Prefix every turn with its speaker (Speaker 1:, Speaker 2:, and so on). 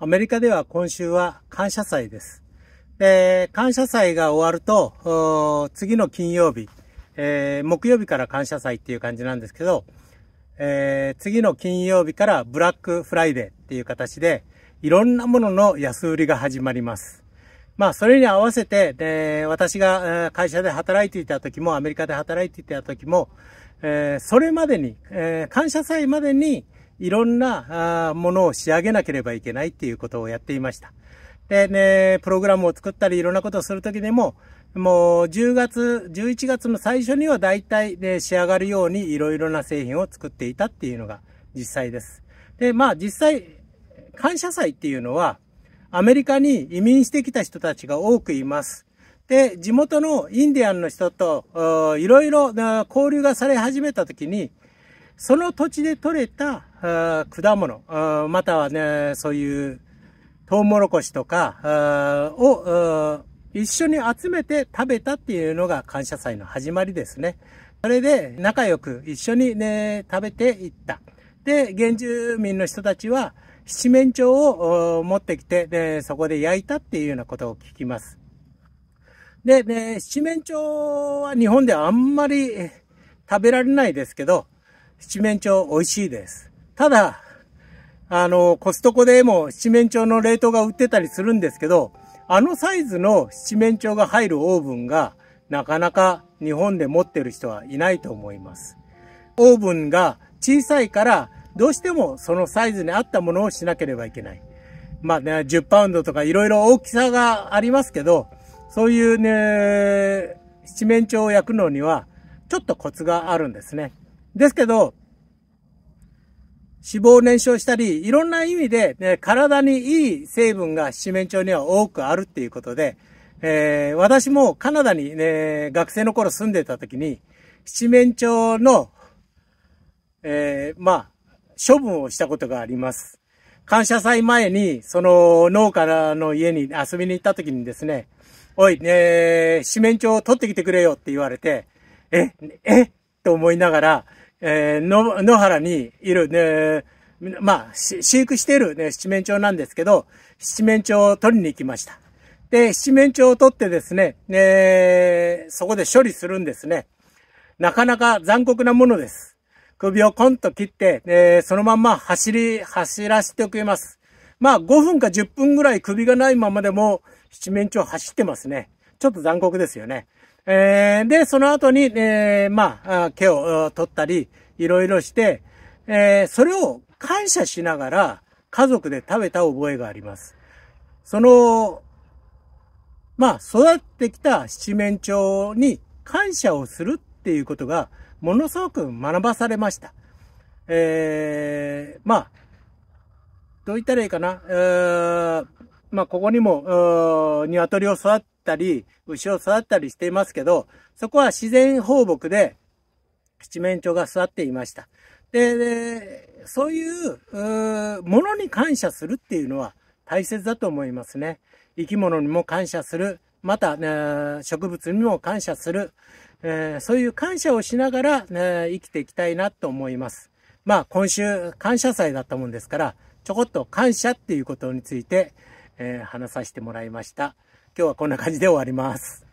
Speaker 1: アメリカでは今週は感謝祭です。で、感謝祭が終わると、次の金曜日、えー、木曜日から感謝祭っていう感じなんですけど、えー、次の金曜日からブラックフライデーっていう形で、いろんなものの安売りが始まります。まあ、それに合わせて、で、私が会社で働いていた時も、アメリカで働いていた時も、えー、それまでに、えー、感謝祭までに、いろんなものを仕上げなければいけないっていうことをやっていました。で、ね、プログラムを作ったりいろんなことをするときでも、もう10月、11月の最初には大体で仕上がるようにいろいろな製品を作っていたっていうのが実際です。で、まあ実際、感謝祭っていうのは、アメリカに移民してきた人たちが多くいます。で、地元のインディアンの人と、いろいろ交流がされ始めた時に、その土地で採れた果物、またはね、そういうトウモロコシとかを一緒に集めて食べたっていうのが感謝祭の始まりですね。それで仲良く一緒にね、食べていった。で、原住民の人たちは七面鳥を持ってきて、ね、そこで焼いたっていうようなことを聞きます。で、ね、七面鳥は日本ではあんまり食べられないですけど、七面鳥美味しいです。ただ、あの、コストコでも七面鳥の冷凍が売ってたりするんですけど、あのサイズの七面鳥が入るオーブンがなかなか日本で持ってる人はいないと思います。オーブンが小さいからどうしてもそのサイズに合ったものをしなければいけない。まあね、10パウンドとかいろいろ大きさがありますけど、そういうね、七面鳥を焼くのにはちょっとコツがあるんですね。ですけど、脂肪を燃焼したり、いろんな意味で、ね、体にいい成分が七面鳥には多くあるっていうことで、えー、私もカナダにね、学生の頃住んでた時に、七面鳥の、えー、まあ、処分をしたことがあります。感謝祭前に、その農家の家に遊びに行った時にですね、おい、ね、え四面鳥を取ってきてくれよって言われて、え、えと思いながら、えー、の野原にいる、ね、まあ、飼育している、ね、七面鳥なんですけど、七面鳥を取りに行きました。で、七面鳥を取ってですね、ね、そこで処理するんですね。なかなか残酷なものです。首をコンと切って、ね、そのまんま走り、走らせておきます。まあ、5分か10分ぐらい首がないままでも、七面鳥走ってますね。ちょっと残酷ですよね。えー、で、その後に、えー、まあ、毛を取ったり、いろいろして、えー、それを感謝しながら家族で食べた覚えがあります。その、まあ、育ってきた七面鳥に感謝をするっていうことが、ものすごく学ばされました。えー、まあ、どう言ったらいいかな、えー、まあ、ここにも、鶏を育ったり、牛を育ったりしていますけど、そこは自然放牧で、七面鳥が育っていました。で、そういう、うものに感謝するっていうのは大切だと思いますね。生き物にも感謝する。また、ね、植物にも感謝する。えー、そういう感謝をしながら、ね、生きていきたいなと思います。まあ、今週感謝祭だったもんですから、ちょこっと感謝っていうことについて、えー、話させてもらいました。今日はこんな感じで終わります。